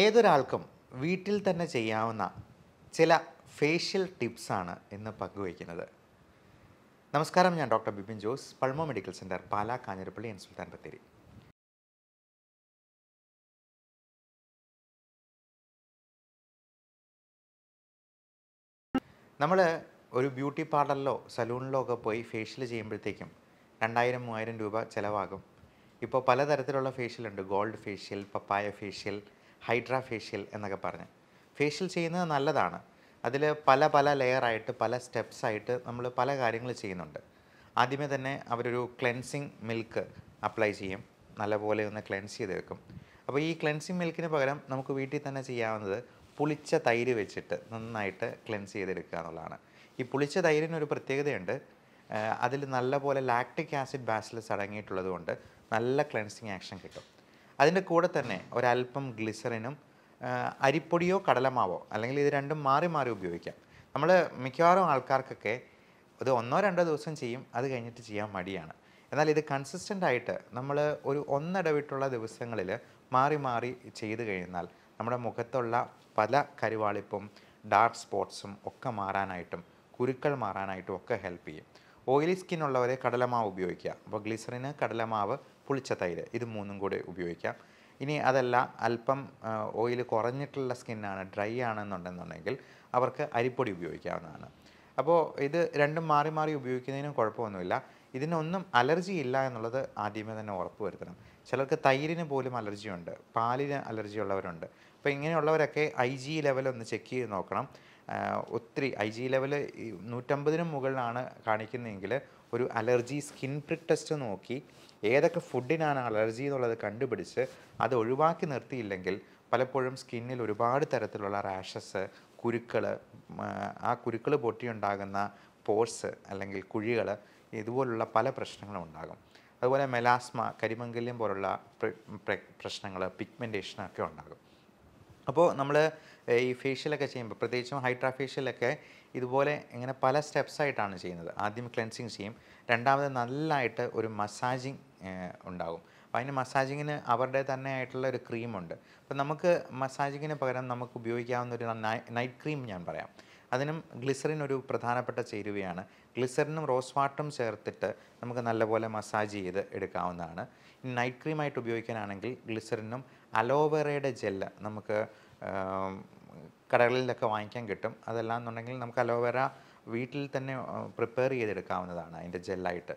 ഏതൊരാൾക്കും വീട്ടിൽ തന്നെ ചെയ്യാവുന്ന ചില ഫേഷ്യൽ ടിപ്സാണ് ഇന്ന് പങ്കുവയ്ക്കുന്നത് നമസ്കാരം ഞാൻ doctor Bipin Jose Pulmo medical centre Pala Kanjirappally and Sultan Bathery നമ്മൾ ഒരു ബ്യൂട്ടി പാർലറിലോ സലൂണിലോ ഒക്കെ പോയി ഫേഷ്യൽ ചെയ്യുമ്പോഴത്തേക്കും രണ്ടായിരം മൂവായിരം രൂപ ചിലവാകും ഇപ്പോൾ പലതരത്തിലുള്ള ഫേഷ്യൽ ഉണ്ട് gold facial papaya facial hydra facial എന്നൊക്കെ പറഞ്ഞ് ഫേഷ്യൽ ചെയ്യുന്നത് നല്ലതാണ് അതിൽ പല പല ലെയറായിട്ട് പല സ്റ്റെപ്സായിട്ട് നമ്മൾ പല കാര്യങ്ങൾ ചെയ്യുന്നുണ്ട് ആദ്യമേ തന്നെ അവരൊരു ക്ലെൻസിങ് മിൽക്ക് അപ്ലൈ ചെയ്യും നല്ലപോലെ ഒന്ന് ക്ലെൻസ് വെക്കും അപ്പോൾ ഈ ക്ലെൻസിങ് മിൽക്കിന് പകരം നമുക്ക് വീട്ടിൽ തന്നെ ചെയ്യാവുന്നത് പുളിച്ച തൈര് വെച്ചിട്ട് നന്നായിട്ട് ക്ലെൻസ് ചെയ്തെടുക്കുക എന്നുള്ളതാണ് ഈ പുളിച്ച തൈരിന് ഒരു പ്രത്യേകതയുണ്ട് അതിൽ നല്ലപോലെ ലാക്ടിക് ആസിഡ് ബാസിലസ് അടങ്ങിയിട്ടുള്ളത് കൊണ്ട് നല്ല ക്ലെൻസിങ് ആക്ഷൻ കിട്ടും അതിൻ്റെ കൂടെ തന്നെ ഒരല്പം ഗ്ലിസറിനും അരിപ്പൊടിയോ കടലമാവോ അല്ലെങ്കിൽ ഇത് രണ്ടും മാറി മാറി ഉപയോഗിക്കാം നമ്മൾ മിക്കവാറും ആൾക്കാർക്കൊക്കെ ഇത് ഒന്നോ രണ്ടോ ദിവസം ചെയ്യും അത് കഴിഞ്ഞിട്ട് ചെയ്യാൻ മടിയാണ് എന്നാൽ ഇത് കൺസിസ്റ്റൻ്റ് ആയിട്ട് നമ്മൾ ഒരു ഒന്നിടവിട്ടുള്ള ദിവസങ്ങളിൽ മാറി മാറി ചെയ്തു കഴിഞ്ഞാൽ നമ്മുടെ മുഖത്തുള്ള പല കരുവാളിപ്പും ഡാർക്ക് സ്പോട്ട്സും ഒക്കെ മാറാനായിട്ടും കുരുക്കൾ മാറാനായിട്ടും ഒക്കെ ഹെൽപ്പ് ചെയ്യും ഓയിലി സ്കിന്നുള്ളവരെ കടലമാവ് ഉപയോഗിക്കുക അപ്പോൾ ഗ്ലിസറിന് കടലമാവ് പുളിച്ച തൈര് ഇത് മൂന്നും കൂടി ഉപയോഗിക്കാം ഇനി അതല്ല അല്പം ഓയിൽ കുറഞ്ഞിട്ടുള്ള സ്കിന്നാണ് ഡ്രൈ ആണെന്നുണ്ടെന്നുണ്ടെങ്കിൽ അവർക്ക് അരിപ്പൊടി ഉപയോഗിക്കാവുന്നതാണ് അപ്പോൾ ഇത് രണ്ടും മാറി മാറി ഉപയോഗിക്കുന്നതിനും കുഴപ്പമൊന്നുമില്ല ഇതിനൊന്നും അലർജി ഇല്ല എന്നുള്ളത് ആദ്യമേ തന്നെ ഉറപ്പ് വരുത്തണം ചിലർക്ക് തൈരിന് പോലും അലർജിയുണ്ട് പാലിന് അലർജി ഉള്ളവരുണ്ട് അപ്പോൾ ഇങ്ങനെയുള്ളവരൊക്കെ ഐ ജി ലെവൽ ഒന്ന് ചെക്ക് ചെയ്ത് നോക്കണം ഒത്തിരി ഐ ജി ലെവൽ നൂറ്റമ്പതിനും മുകളിലാണ് കാണിക്കുന്നതെങ്കിൽ ഒരു അലർജി സ്കിൻ പ്രിക് ടെസ്റ്റ് നോക്കി ഏതൊക്കെ ഫുഡിനാണ് അലർജി എന്നുള്ളത് കണ്ടുപിടിച്ച് അത് ഒഴിവാക്കി നിർത്തിയില്ലെങ്കിൽ പലപ്പോഴും സ്കിന്നിൽ ഒരുപാട് തരത്തിലുള്ള റാഷസ് കുരുക്കൾ ആ കുരുക്കൾ പൊട്ടിയുണ്ടാകുന്ന പോർസ് അല്ലെങ്കിൽ കുഴികൾ ഇതുപോലുള്ള പല പ്രശ്നങ്ങളും ഉണ്ടാകും അതുപോലെ മെലാസ്മ കരിമംഗല്യം പോലുള്ള പ്രശ്നങ്ങൾ പിഗ്മെൻറ്റേഷനൊക്കെ ഉണ്ടാകും അപ്പോൾ നമ്മൾ ഈ ഫേഷ്യലൊക്കെ ചെയ്യുമ്പോൾ പ്രത്യേകിച്ചും ഹൈഡ്രാ ഫേഷ്യലൊക്കെ ഇതുപോലെ ഇങ്ങനെ പല സ്റ്റെപ്സ് ആയിട്ടാണ് ചെയ്യുന്നത് ആദ്യം ക്ലെൻസിങ് ചെയ്യും രണ്ടാമത് നല്ലതായിട്ട് ഒരു മസാജിങ് ഉണ്ടാകും അപ്പോൾ അതിന് മസാജിങ്ങിന് അവരുടെ തന്നെ ആയിട്ടുള്ള ഒരു ക്രീമുണ്ട് അപ്പോൾ നമുക്ക് മസാജിങ്ങിന് പകരം നമുക്ക് ഉപയോഗിക്കാവുന്ന ഒരു നൈറ്റ് ക്രീം ഞാൻ പറയാം അതിനും ഗ്ലിസറിൻ ഒരു പ്രധാനപ്പെട്ട ചേരുവയാണ് ഗ്ലിസറിനും റോസ് വാട്ടറും ചേർത്തിട്ട് നമുക്ക് നല്ലപോലെ മസാജ് ചെയ്ത് എടുക്കാവുന്നതാണ് ഇനി നൈറ്റ് ക്രീമായിട്ട് ഉപയോഗിക്കാനാണെങ്കിൽ ഗ്ലിസറിനും അലോവെറയുടെ ജെല്ല് നമുക്ക് കടകളിലൊക്കെ വാങ്ങിക്കാൻ കിട്ടും അതെല്ലാം എന്നുണ്ടെങ്കിൽ നമുക്ക് അലോവേര വീട്ടിൽ തന്നെ പ്രിപ്പയർ ചെയ്തെടുക്കാവുന്നതാണ് അതിൻ്റെ ജെല്ലായിട്ട്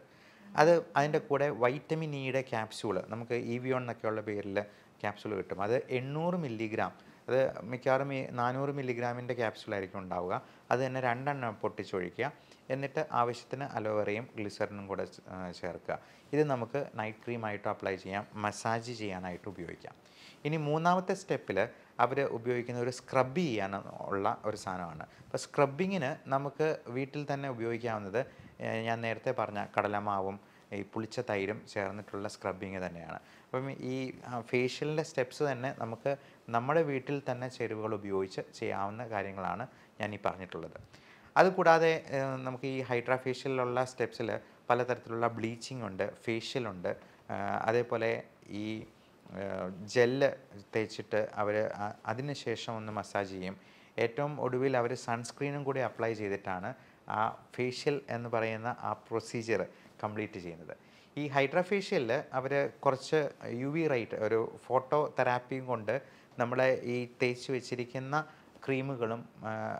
അത് അതിൻ്റെ കൂടെ വൈറ്റമിൻ ഇയുടെ ക്യാപ്സ്യൂൾ നമുക്ക് ഇ വിയോൺ എന്നൊക്കെയുള്ള പേരിൽ ക്യാപ്സ്യൂൾ കിട്ടും അത് എണ്ണൂറ് മില്ലിഗ്രാം അത് മിക്കവാറും ഈ നാനൂറ് മില്ലിഗ്രാമിൻ്റെ ആയിരിക്കും ഉണ്ടാവുക അത് തന്നെ രണ്ടെണ്ണം പൊട്ടിച്ചൊഴിക്കുക എന്നിട്ട് ആവശ്യത്തിന് അലോവേറയും ഗ്ലിസറിനും കൂടെ ചേർക്കുക ഇത് നമുക്ക് നൈറ്റ് ക്രീമായിട്ട് അപ്ലൈ ചെയ്യാം മസാജ് ചെയ്യാനായിട്ട് ഉപയോഗിക്കാം ഇനി മൂന്നാമത്തെ സ്റ്റെപ്പിൽ അവർ ഉപയോഗിക്കുന്ന ഒരു സ്ക്രബ് ചെയ്യാൻ ഉള്ള ഒരു സാധനമാണ് അപ്പോൾ സ്ക്രബിങ്ങിന് നമുക്ക് വീട്ടിൽ തന്നെ ഉപയോഗിക്കാവുന്നത് ഞാൻ നേരത്തെ പറഞ്ഞ കടലമാവും ഈ പുളിച്ച തൈരും ചേർന്നിട്ടുള്ള സ്ക്രബിങ് തന്നെയാണ് അപ്പം ഈ ഫേഷ്യലിൻ്റെ സ്റ്റെപ്സ് തന്നെ നമുക്ക് നമ്മുടെ വീട്ടിൽ തന്നെ ചേരുവകൾ ഉപയോഗിച്ച് ചെയ്യാവുന്ന കാര്യങ്ങളാണ് ഞാൻ ഈ പറഞ്ഞിട്ടുള്ളത് അതുകൂടാതെ നമുക്ക് ഈ ഹൈഡ്രാ ഫേഷ്യലിലുള്ള സ്റ്റെപ്സിൽ പലതരത്തിലുള്ള ബ്ലീച്ചിങ് ഉണ്ട് ഫേഷ്യലുണ്ട് അതേപോലെ ഈ ജെല്ല് തേച്ചിട്ട് അവർ അതിനുശേഷം ഒന്ന് മസാജ് ചെയ്യും ഏറ്റവും ഒടുവിൽ അവർ സൺസ്ക്രീനും കൂടി അപ്ലൈ ചെയ്തിട്ടാണ് ആ ഫേഷ്യൽ എന്ന് പറയുന്ന ആ പ്രൊസീജിയർ കംപ്ലീറ്റ് ചെയ്യുന്നത് ഈ ഹൈഡ്രഫേഷ്യലിൽ അവർ കുറച്ച് യു വി റൈറ്റ് ഒരു ഫോട്ടോ തെറാപ്പിയും കൊണ്ട് നമ്മളെ ഈ തേച്ച് വെച്ചിരിക്കുന്ന ക്രീമുകളും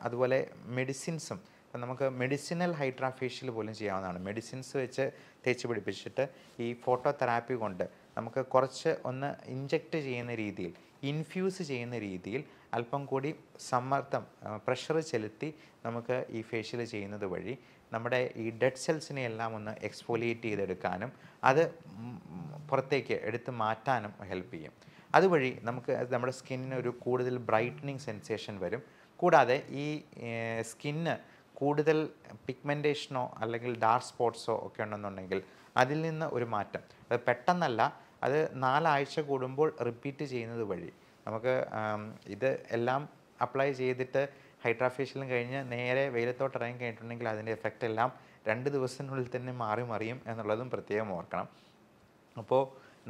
അതുപോലെ മെഡിസിൻസും നമുക്ക് മെഡിസിനൽ ഹൈഡ്രാഫേഷ്യൽ പോലും ചെയ്യാവുന്നതാണ് മെഡിസിൻസ് വെച്ച് തേച്ച് പിടിപ്പിച്ചിട്ട് ഈ ഫോട്ടോ തെറാപ്പി കൊണ്ട് നമുക്ക് കുറച്ച് ഒന്ന് ഇഞ്ചക്റ്റ് ചെയ്യുന്ന രീതിയിൽ ഇൻഫ്യൂസ് ചെയ്യുന്ന രീതിയിൽ അല്പം കൂടി സമ്മർദ്ദം പ്രഷർ ചെലുത്തി നമുക്ക് ഈ ഫേഷ്യൽ ചെയ്യുന്നത് വഴി നമ്മുടെ ഈ ഡെഡ് സെൽസിനെ എല്ലാം ഒന്ന് എക്സ്പോലിയേറ്റ് ചെയ്തെടുക്കാനും അത് പുറത്തേക്ക് എടുത്ത് മാറ്റാനും ഹെൽപ്പ് ചെയ്യും അതുവഴി നമുക്ക് നമ്മുടെ സ്കിന്നിന് ഒരു കൂടുതൽ ബ്രൈറ്റനിങ് സെൻസേഷൻ വരും കൂടാതെ ഈ സ്കിന്ന് കൂടുതൽ പിഗ്മെൻറ്റേഷനോ അല്ലെങ്കിൽ ഡാർക്ക് സ്പോട്ട്സോ ഒക്കെ ഉണ്ടെന്നുണ്ടെങ്കിൽ അതിൽ നിന്ന് ഒരു മാറ്റം അത് പെട്ടെന്നല്ല അത് നാലാഴ്ച കൂടുമ്പോൾ റിപ്പീറ്റ് ചെയ്യുന്നത് വഴി നമുക്ക് ഇത് എല്ലാം അപ്ലൈ ചെയ്തിട്ട് ഹൈഡ്രാഫേഷ്യലും കഴിഞ്ഞ് നേരെ വെയിലത്തോട്ട് ഇറങ്ങി കഴിഞ്ഞിട്ടുണ്ടെങ്കിൽ അതിൻ്റെ എഫക്റ്റ് എല്ലാം രണ്ട് ദിവസത്തിനുള്ളിൽ തന്നെ മാറി മറിയും എന്നുള്ളതും പ്രത്യേകം ഓർക്കണം അപ്പോൾ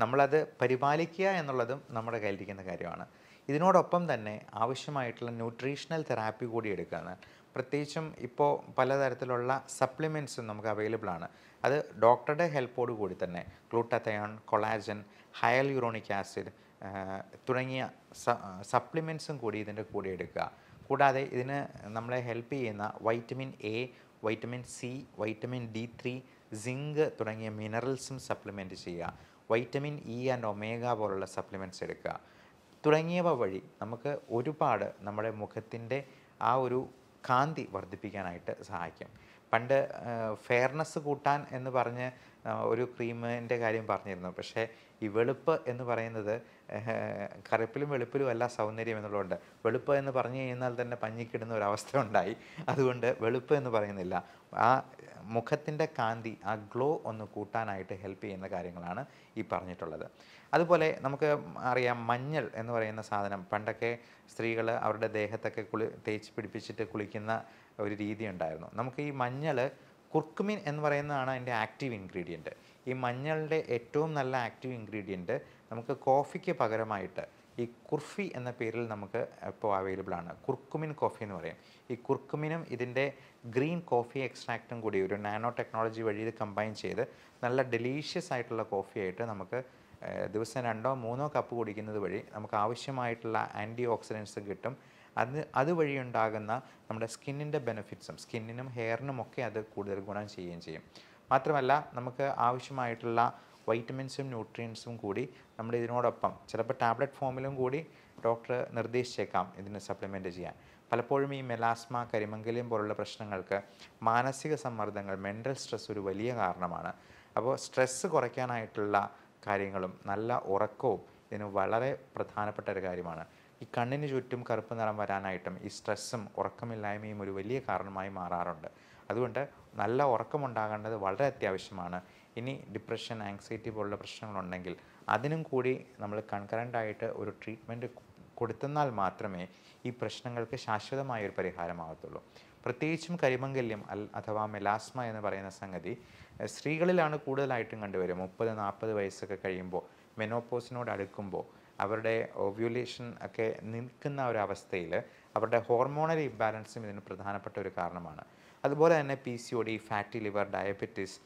നമ്മളത് പരിപാലിക്കുക എന്നുള്ളതും നമ്മുടെ കയ്യിലിരിക്കുന്ന കാര്യമാണ് ഇതിനോടൊപ്പം തന്നെ ആവശ്യമായിട്ടുള്ള ന്യൂട്രീഷണൽ തെറാപ്പി കൂടി എടുക്കുകയാണ് പ്രത്യേകിച്ചും ഇപ്പോൾ പലതരത്തിലുള്ള സപ്ലിമെൻറ്റ്സും നമുക്ക് അവൈലബിൾ ആണ് അത് ഡോക്ടറുടെ ഹെൽപ്പോട് കൂടി തന്നെ ഗ്ലൂട്ടത്തയോൺ കൊളാജൻ ഹയൽയൂറോണിക് ആസിഡ് തുടങ്ങിയ സപ്ലിമെൻസും കൂടി ഇതിൻ്റെ കൂടെ എടുക്കുക കൂടാതെ ഇതിന് നമ്മളെ ഹെൽപ്പ് ചെയ്യുന്ന vitamin A vitamin C vitamin D three zinc തുടങ്ങിയ മിനറൽസും സപ്ലിമെൻറ്റ് ചെയ്യുക വൈറ്റമിൻ ഇ ആൻഡ് ഒമേഗ പോലുള്ള സപ്ലിമെൻറ്റ്സ് എടുക്കുക തുടങ്ങിയവ വഴി നമുക്ക് ഒരുപാട് നമ്മുടെ മുഖത്തിൻ്റെ ആ ഒരു കാന്തി വർദ്ധിപ്പിക്കാനായിട്ട് സഹായിക്കും പണ്ട് ഫെയർനെസ് കൂട്ടാൻ എന്ന് പറഞ്ഞ് ഒരു ക്രീമിൻ്റെ കാര്യം പറഞ്ഞിരുന്നു പക്ഷേ ഈ വെളുപ്പ് എന്ന് പറയുന്നത് കറുപ്പിലും വെളുപ്പിലും അല്ല സൗന്ദര്യം എന്നുള്ളതുണ്ട് വെളുപ്പ് എന്ന് പറഞ്ഞു കഴിഞ്ഞാൽ തന്നെ പഞ്ഞിക്കിടുന്ന ഒരു അവസ്ഥ ഉണ്ടായി അതുകൊണ്ട് വെളുപ്പ് എന്ന് പറയുന്നില്ല ആ മുഖത്തിൻ്റെ കാന്തി ആ ഗ്ലോ ഒന്ന് കൂട്ടാനായിട്ട് ഹെൽപ്പ് ചെയ്യുന്ന കാര്യങ്ങളാണ് ഈ പറഞ്ഞിട്ടുള്ളത് അതുപോലെ നമുക്ക് അറിയാം മഞ്ഞൾ എന്ന് പറയുന്ന സാധനം പണ്ടൊക്കെ സ്ത്രീകൾ അവരുടെ ദേഹത്തൊക്കെ കുളി തേച്ച് പിടിപ്പിച്ചിട്ട് കുളിക്കുന്ന ഒരു രീതി ഉണ്ടായിരുന്നു നമുക്ക് ഈ മഞ്ഞൾ കുർക്കുമിൻ എന്ന് പറയുന്നതാണ് അതിൻ്റെ ആക്റ്റീവ് ഇൻഗ്രീഡിയൻറ്റ് ഈ മഞ്ഞളുടെ ഏറ്റവും നല്ല ആക്റ്റീവ് ഇൻഗ്രീഡിയൻറ്റ് നമുക്ക് കോഫിക്ക് പകരമായിട്ട് ഈ കുർഫി എന്ന പേരിൽ നമുക്ക് ഇപ്പോൾ അവൈലബിൾ ആണ് കുർക്കുമിൻ കോഫി എന്ന് പറയും ഈ കുർക്കുമിനും ഇതിൻ്റെ ഗ്രീൻ കോഫി എക്സ്ട്രാക്റ്റും കൂടി ഒരു നാനോ ടെക്നോളജി വഴി ഇത് കമ്പൈൻ ചെയ്ത് നല്ല ഡെലീഷ്യസ് ആയിട്ടുള്ള കോഫിയായിട്ട് നമുക്ക് ദിവസം രണ്ടോ മൂന്നോ കപ്പ് കുടിക്കുന്നത് വഴി നമുക്ക് ആവശ്യമായിട്ടുള്ള ആൻറ്റി ഓക്സിഡൻസ് കിട്ടും അത് അതുവഴി ഉണ്ടാകുന്ന നമ്മുടെ സ്കിന്നിൻ്റെ ബെനിഫിറ്റ്സും സ്കിന്നിനും ഹെയറിനും ഒക്കെ അത് കൂടുതൽ ഗുണം ചെയ്യുകയും ചെയ്യും മാത്രമല്ല നമുക്ക് ആവശ്യമായിട്ടുള്ള വൈറ്റമിൻസും ന്യൂട്രിയൻസും കൂടി നമ്മൾ ഇതിനോടൊപ്പം ചിലപ്പോൾ ടാബ്ലറ്റ് ഫോമിലും കൂടി ഡോക്ടർ നിർദ്ദേശിച്ചേക്കാം ഇതിന് സപ്ലിമെൻ്റ് ചെയ്യാൻ പലപ്പോഴും ഈ മെലാസ്മ കരിമംഗല്യം പോലുള്ള പ്രശ്നങ്ങൾക്ക് മാനസിക സമ്മർദ്ദങ്ങൾ മെൻ്റൽ സ്ട്രെസ് ഒരു വലിയ കാരണമാണ് അപ്പോൾ സ്ട്രെസ്സ് കുറയ്ക്കാനായിട്ടുള്ള കാര്യങ്ങളും നല്ല ഉറക്കവും ഇതിന് വളരെ പ്രധാനപ്പെട്ട ഒരു കാര്യമാണ് ഈ കണ്ണിന് ചുറ്റും കറുപ്പ് നിറം വരാനായിട്ടും ഈ സ്ട്രെസ്സും ഉറക്കമില്ലായ്മയും ഒരു വലിയ കാരണമായി മാറാറുണ്ട് അതുകൊണ്ട് നല്ല ഉറക്കമുണ്ടാകേണ്ടത് വളരെ അത്യാവശ്യമാണ് ഇനി ഡിപ്രഷൻ ആങ്സൈറ്റി പോലുള്ള പ്രശ്നങ്ങളുണ്ടെങ്കിൽ അതിനും കൂടി നമ്മൾ കൺകറൻ്റായിട്ട് ഒരു ട്രീറ്റ്മെൻറ്റ് കൊടുത്തെന്നാൽ മാത്രമേ ഈ പ്രശ്നങ്ങൾക്ക് ശാശ്വതമായ ഒരു പരിഹാരമാകത്തുള്ളൂ പ്രത്യേകിച്ചും കരിമംഗല്യം അഥവാ മെലാസ്മ എന്ന് പറയുന്ന സംഗതി സ്ത്രീകളിലാണ് കൂടുതലായിട്ടും കണ്ടുവരും മുപ്പത് നാൽപ്പത് വയസ്സൊക്കെ കഴിയുമ്പോൾ മെനോപ്പോസിനോട് അടുക്കുമ്പോൾ അവരുടെ ഓവ്യുലേഷൻ ഒക്കെ നിൽക്കുന്ന ഒരു അവസ്ഥയിൽ അവരുടെ ഹോർമോണൽ ഇംബാലൻസും ഇതിന് പ്രധാനപ്പെട്ട ഒരു കാരണമാണ് അതുപോലെ തന്നെ P C O D fatty liver diabetes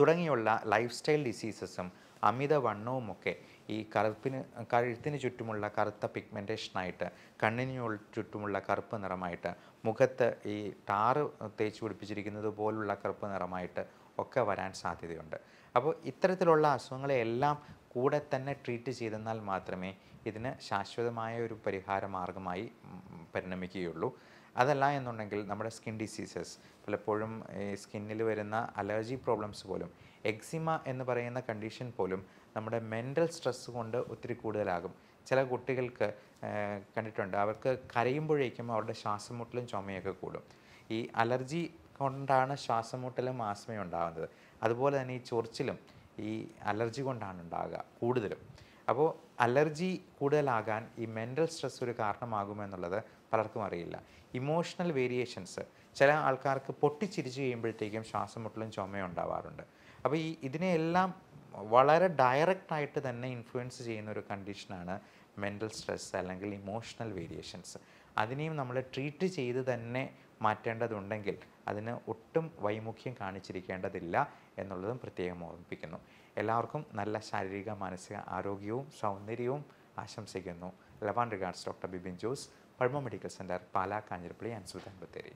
തുടങ്ങിയുള്ള ലൈഫ് സ്റ്റൈൽ ഡിസീസസും ഒക്കെ ഈ കറുപ്പിന് കഴുത്തിന് ചുറ്റുമുള്ള കറുത്ത പിഗ്മെൻറ്റേഷനായിട്ട് കണ്ണിന് ചുറ്റുമുള്ള കറുപ്പ് നിറമായിട്ട് മുഖത്ത് ഈ ടാറ് തേച്ച് പിടിപ്പിച്ചിരിക്കുന്നത് പോലുള്ള കറുപ്പ് നിറമായിട്ട് ഒക്കെ വരാൻ സാധ്യതയുണ്ട് അപ്പോൾ ഇത്തരത്തിലുള്ള അസുഖങ്ങളെല്ലാം കൂടെ തന്നെ ട്രീറ്റ് ചെയ്തെന്നാൽ മാത്രമേ ഇതിന് ശാശ്വതമായ ഒരു പരിഹാര മാർഗമായി പരിണമിക്കുകയുള്ളൂ അതല്ല എന്നുണ്ടെങ്കിൽ നമ്മുടെ സ്കിൻ ഡിസീസസ് പലപ്പോഴും സ്കിന്നിൽ വരുന്ന അലർജി പ്രോബ്ലംസ് പോലും എക്സിമ എന്ന് പറയുന്ന കണ്ടീഷൻ പോലും നമ്മുടെ മെൻ്റൽ സ്ട്രെസ് കൊണ്ട് ഒത്തിരി കൂടുതലാകും ചില കുട്ടികൾക്ക് കണ്ടിട്ടുണ്ട് അവർക്ക് കരയുമ്പോഴേക്കും അവരുടെ മുട്ടലും ചുമയൊക്കെ കൂടും ഈ അലർജി കൊണ്ടാണ് ശ്വാസംമുട്ടലും ആസ്മയും ഉണ്ടാകുന്നത് അതുപോലെ തന്നെ ഈ ചൊറിച്ചിലും ഈ അലർജി കൊണ്ടാണ് ഉണ്ടാകുക കൂടുതലും അപ്പോൾ അലർജി കൂടുതലാകാൻ ഈ മെൻ്റൽ സ്ട്രെസ് ഒരു കാരണമാകുമെന്നുള്ളത് പലർക്കും അറിയില്ല ഇമോഷണൽ വേരിയേഷൻസ് ചില ആൾക്കാർക്ക് പൊട്ടിച്ചിരിച്ച് കഴിയുമ്പോഴത്തേക്കും ശ്വാസമുട്ടലും ചുമയും ഉണ്ടാവാറുണ്ട് അപ്പോൾ ഈ ഇതിനെയെല്ലാം വളരെ ഡയറക്റ്റായിട്ട് തന്നെ ഇൻഫ്ലുവൻസ് ചെയ്യുന്ന ഒരു കണ്ടീഷനാണ് മെൻ്റൽ സ്ട്രെസ് അല്ലെങ്കിൽ ഇമോഷണൽ വേരിയേഷൻസ് അതിനെയും നമ്മൾ ട്രീറ്റ് ചെയ്ത് തന്നെ മാറ്റേണ്ടതുണ്ടെങ്കിൽ അതിന് ഒട്ടും വൈമുഖ്യം കാണിച്ചിരിക്കേണ്ടതില്ല എന്നുള്ളതും പ്രത്യേകം ഓർമ്മിപ്പിക്കുന്നു എല്ലാവർക്കും നല്ല ശാരീരിക മാനസിക ആരോഗ്യവും സൗന്ദര്യവും ആശംസിക്കുന്നു ലവാൻ റിഗാർഡ്സ് ഡോക്ടർ ബിബിൻ ജോസ് പഴമ medical centre Pala Kanjirappally and Sultan Bathery